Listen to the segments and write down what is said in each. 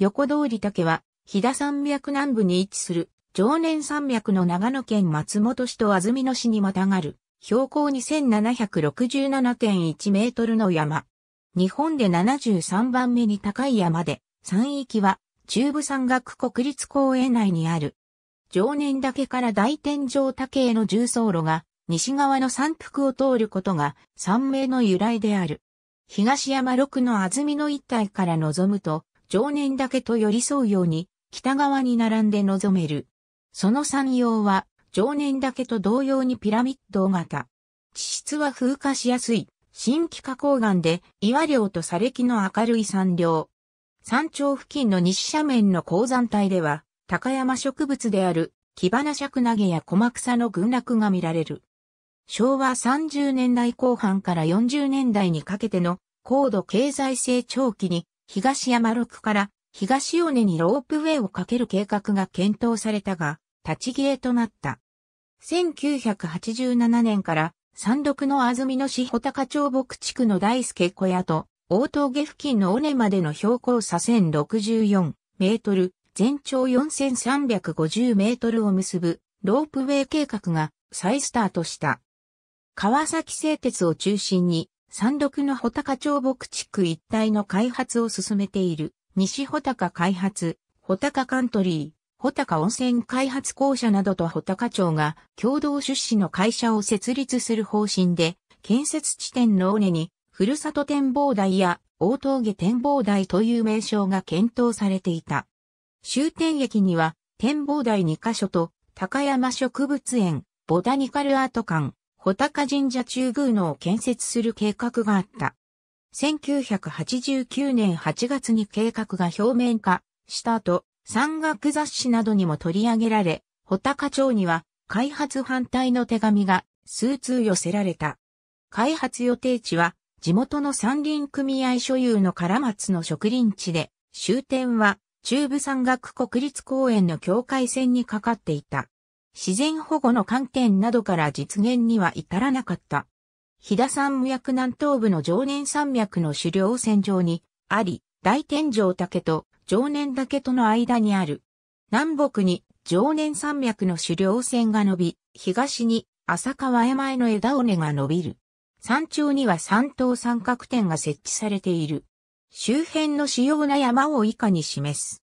横通り竹は、飛騨山脈南部に位置する、常年山脈の長野県松本市と安曇野市にまたがる、標高2767.1メートルの山。日本で73番目に高い山で、山域は中部山岳国立公園内にある。常年岳から大天井竹への重走路が西側の山腹を通ることが山名の由来である。東山六の安曇野一帯から望むと常年岳と寄り添うように、北側に並んで臨める。その山陽は、常年岳と同様にピラミッド型。地質は風化しやすい、新規花崗岩で、岩稜と砂礫の明るい山稜。山頂付近の西斜面の鉱山帯では、高山植物である、木花シャクナゲや小マクの群落が見られる。昭和30年代後半から40年代にかけての高度経済成長期に東山6から東尾根にロープウェイをかける計画が検討されたが、立ち消えとなった。1987年から山麓の安曇野市穂高町牧地区の大助小屋と大峠付近の尾根までの標高差1064メートル、全長4350メートルを結ぶロープウェイ計画が再スタートした。川崎製鉄を中心に山麓の穂高町牧地区一帯の開発を進めている、西穂高開発、穂高カントリー、穂高温泉開発公社などと穂高町が共同出資の会社を設立する方針で、建設地点の尾根に、ふるさと展望台や大峠展望台という名称が検討されていた。終点駅には展望台2カ所と高山植物園、ボタニカルアート館、穂高神社中宮のを建設する計画があった。1989年8月に計画が表面化した後、山岳雑誌などにも取り上げられ、穂高町には開発反対の手紙が数通寄せられた。開発予定地は地元の山林組合所有の唐松の植林地で、終点は中部山岳国立公園の境界線にかかっていた。自然保護の観点などから実現には至らなかった。飛騨山脈南東部の常年山脈の狩猟線上にあり、大天井岳と常年岳との間にある。南北に常年山脈の狩猟線が伸び、東に浅川山への枝尾根が伸びる。山頂には三等三角点が設置されている。周辺の主要な山を以下に示す。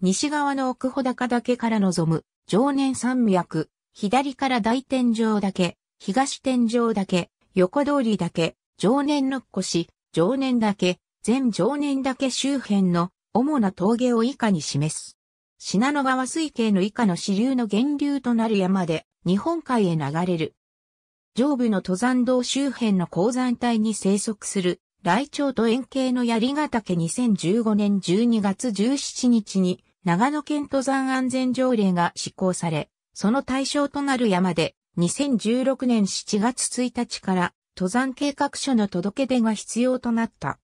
西側の奥穂高岳から望む常年山脈、左から大天井岳、東天井岳、横通り岳、常年六越、常年岳、全常年岳周辺の主な峠を以下に示す。信濃川水系の以下の支流の源流となる山で日本海へ流れる。上部の登山道周辺の鉱山帯に生息する、雷鳥と円形の槍ヶ岳2015年12月17日に長野県登山安全条例が施行され、その対象となる山で、2016年7月1日から登山計画書の届け出が必要となった。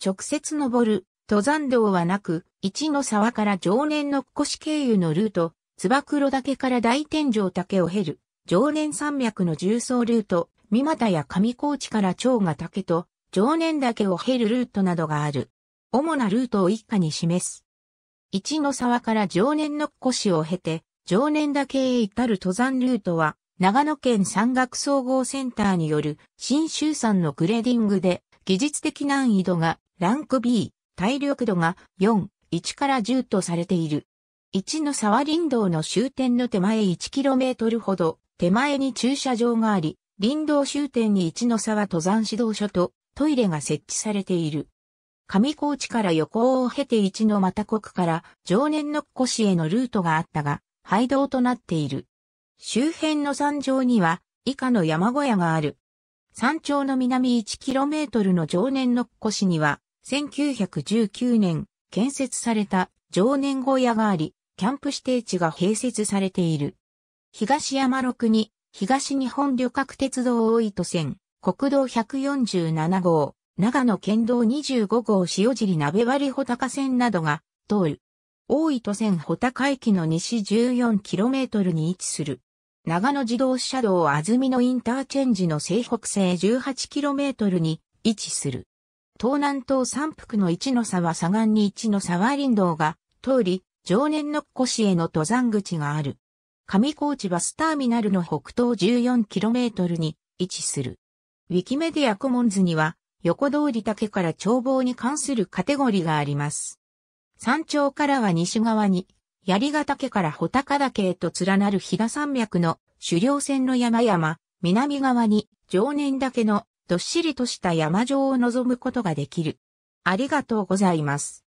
直接登る登山道はなく、一の沢から常年の越経由のルート、つば黒岳から大天井岳を経る、常年山脈の重層ルート、三股や上高地から長ヶ岳と、常年岳を経るルートなどがある。主なルートを一下に示す。一の沢から常年の越を経て、常年岳へ至る登山ルートは、長野県山岳総合センターによる新州山のグレーディングで、技術的難易度がランク B、体力度が4、1から10とされている。一の沢林道の終点の手前 1km ほど、手前に駐車場があり、林道終点に一の沢登山指導所とトイレが設置されている。上高地から横を経て一のまた国から常年の古市へのルートがあったが、廃道となっている。周辺の山上には以下の山小屋がある。山頂の南 1km の常年の古市には、1919年建設された常年小屋があり、キャンプ指定地が併設されている。東山六に東日本旅客鉄道大糸線、国道147号、長野県道25号塩尻鍋割穂高線などが通る。大糸線穂高駅の西 14km に位置する。長野自動車道安住のインターチェンジの西北西 18km に位置する。東南東三福の一の沢左岸に一の沢林道が通り、常年の越への登山口がある。上高地バスターミナルの北東 14km に位置する。ウィキメディアコモンズには横通り岳から眺望に関するカテゴリーがあります。山頂からは西側に、槍ヶ岳から穂高岳へと連なる飛騨山脈の狩猟線の山々、南側に常年岳のどっしりとした山上を望むことができる。ありがとうございます。